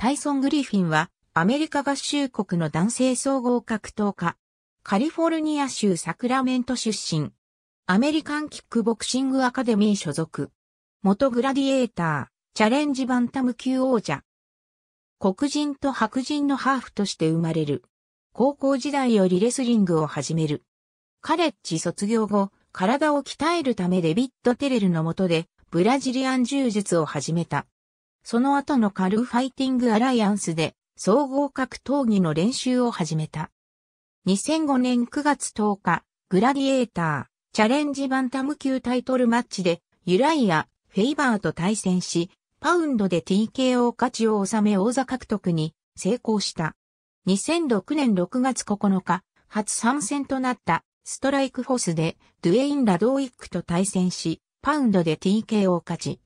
タイソン・グリフィンは、アメリカ合衆国の男性総合格闘家。カリフォルニア州サクラメント出身。アメリカンキックボクシングアカデミー所属。元グラディエーター、チャレンジバンタム級王者。黒人と白人のハーフとして生まれる。高校時代よりレスリングを始める。カレッジ卒業後、体を鍛えるためデビッド・テレルの下で、ブラジリアン柔術を始めた。その後のカルファイティングアライアンスで総合格闘技の練習を始めた。2005年9月10日、グラディエーター、チャレンジバンタム級タイトルマッチで、ユライア、フェイバーと対戦し、パウンドで TKO 勝ちを収め王座獲得に成功した。2006年6月9日、初参戦となったストライクフォースで、ドゥエイン・ラドウィックと対戦し、パウンドで TKO 勝ち。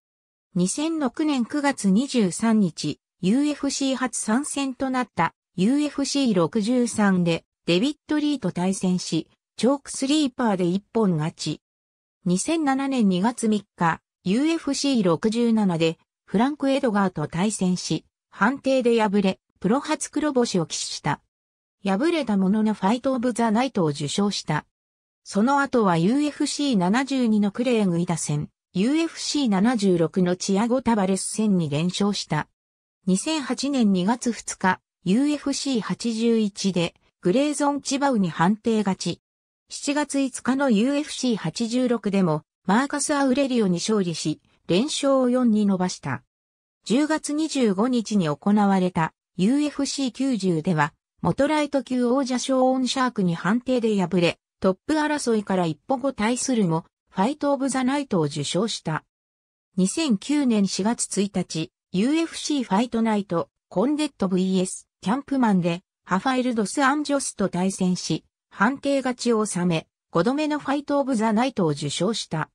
2006年9月23日、UFC 初参戦となった UFC63 でデビッド・リーと対戦し、チョークスリーパーで一本勝ち。2007年2月3日、UFC67 でフランク・エドガーと対戦し、判定で敗れ、プロ初黒星を喫した。敗れたもののファイト・オブ・ザ・ナイトを受賞した。その後は UFC72 のクレーグ・イダ戦、UFC76 のチアゴ・タバレス戦に連勝した。2008年2月2日、UFC81 でグレーゾン・チバウに判定勝ち。7月5日の UFC86 でもマーカス・アウレリオに勝利し、連勝を4に伸ばした。10月25日に行われた UFC90 では、元ライト級王者ショーン・シャークに判定で敗れ、トップ争いから一歩後退するも、ファイト・オブ・ザ・ナイトを受賞した。2009年4月1日、UFC ファイトナイト、コンデット VS、キャンプマンで、ハファイル・ドス・アンジョスと対戦し、判定勝ちを収め、5度目のファイト・オブ・ザ・ナイトを受賞した。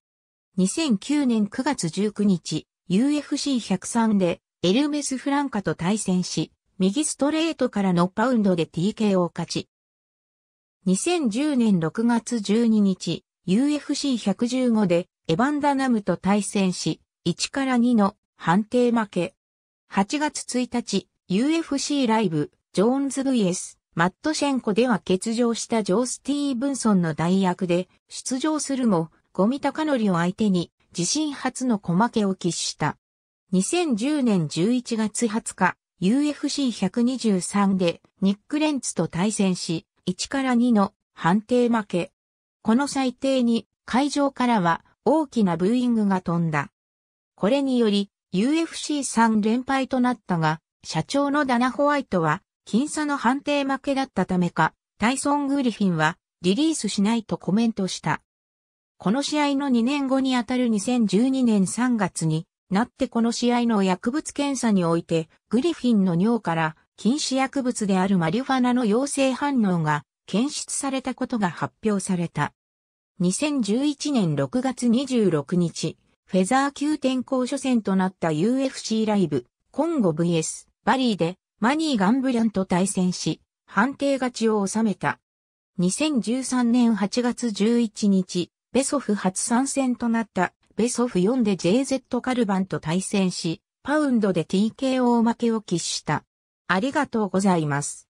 2009年9月19日、UFC103 で、エルメス・フランカと対戦し、右ストレートからのパウンドで TK を勝ち。2010年6月12日、UFC115 でエヴァンダナムと対戦し、1から2の判定負け。8月1日、UFC ライブ、ジョーンズ VS、マットシェンコでは欠場したジョー・スティーブンソンの代役で出場するも、ゴミ高リを相手に自身初の小負けを喫した。2010年11月20日、UFC123 でニック・レンツと対戦し、1から2の判定負け。この裁定に会場からは大きなブーイングが飛んだ。これにより UFC3 連敗となったが、社長のダナ・ホワイトは、僅差の判定負けだったためか、タイソン・グリフィンはリリースしないとコメントした。この試合の2年後にあたる2012年3月になってこの試合の薬物検査において、グリフィンの尿から禁止薬物であるマリファナの陽性反応が検出されたことが発表された。2011年6月26日、フェザー級転校初戦となった UFC ライブ、コンゴ VS バリーでマニー・ガンブリャンと対戦し、判定勝ちを収めた。2013年8月11日、ベソフ初参戦となったベソフ4で JZ カルバンと対戦し、パウンドで TKO 負けを喫した。ありがとうございます。